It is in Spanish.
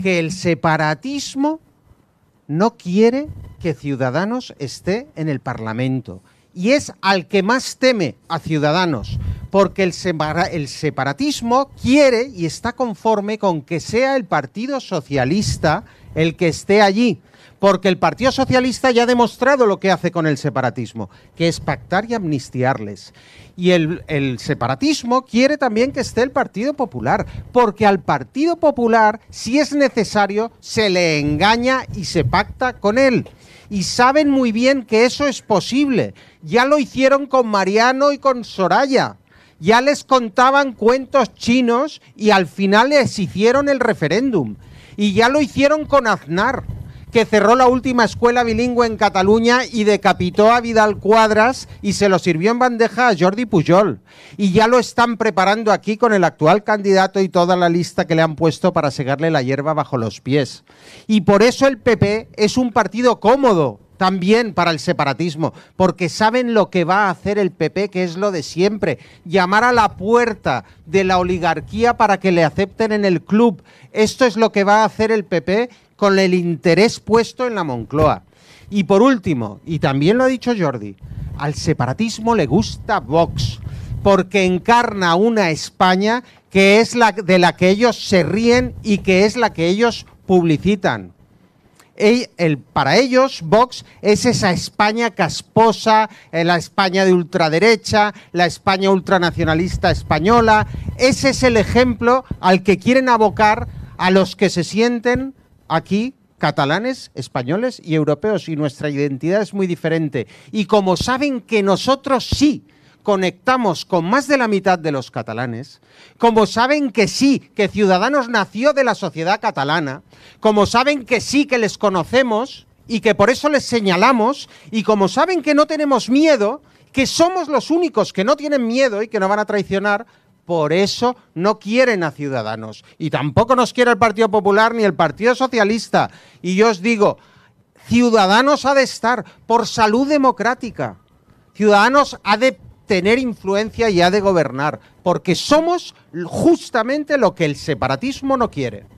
que el separatismo no quiere que Ciudadanos esté en el Parlamento. Y es al que más teme a Ciudadanos, porque el, el, separatismo quiere y está conforme con que sea el Partido Socialista el que esté allí, porque el Partido Socialista ya ha demostrado lo que hace con el separatismo, que es pactar y amnistiarles. Y el, separatismo quiere también que esté el Partido Popular, porque al Partido Popular, si es necesario, se le engaña y se pacta con él. Y saben muy bien que eso es posible. Ya lo hicieron con Mariano y con Soraya ya les contaban cuentos chinos y al final les hicieron el referéndum. Y ya lo hicieron con Aznar que cerró la última escuela bilingüe en Cataluña y decapitó a Vidal Cuadras y se lo sirvió en bandeja a Jordi Pujol. Y ya lo están preparando aquí con el actual candidato y toda la lista que le han puesto para segarle la hierba bajo los pies. Y por eso el PP es un partido cómodo, también para el separatismo, porque saben lo que va a hacer el PP, que es lo de siempre, llamar a la puerta de la oligarquía para que le acepten en el club. Esto es lo que va a hacer el PP con el interés puesto en la Moncloa. Y por último, y también lo ha dicho Jordi, al separatismo le gusta Vox, porque encarna una España que es la de la que ellos se ríen y que es la que ellos publicitan el, para ellos Vox es esa España casposa, eh, la España de ultraderecha, la España ultranacionalista española. Ese es el ejemplo al que quieren abocar a los que se sienten aquí catalanes, españoles y europeos y nuestra identidad es muy diferente. Y como saben que nosotros sí conectamos con más de la mitad de los catalanes, como saben que sí, que Ciudadanos nació de la sociedad catalana, como saben que sí, que les conocemos y que por eso les señalamos, y como saben que no tenemos miedo, que somos los únicos que no tienen miedo y que no van a traicionar, por eso no quieren a Ciudadanos. Y tampoco nos quiere el Partido Popular ni el Partido Socialista. Y yo os digo, Ciudadanos ha de estar por salud democrática. Ciudadanos ha de tener influencia y ha de gobernar, porque somos justamente lo que el separatismo no quiere.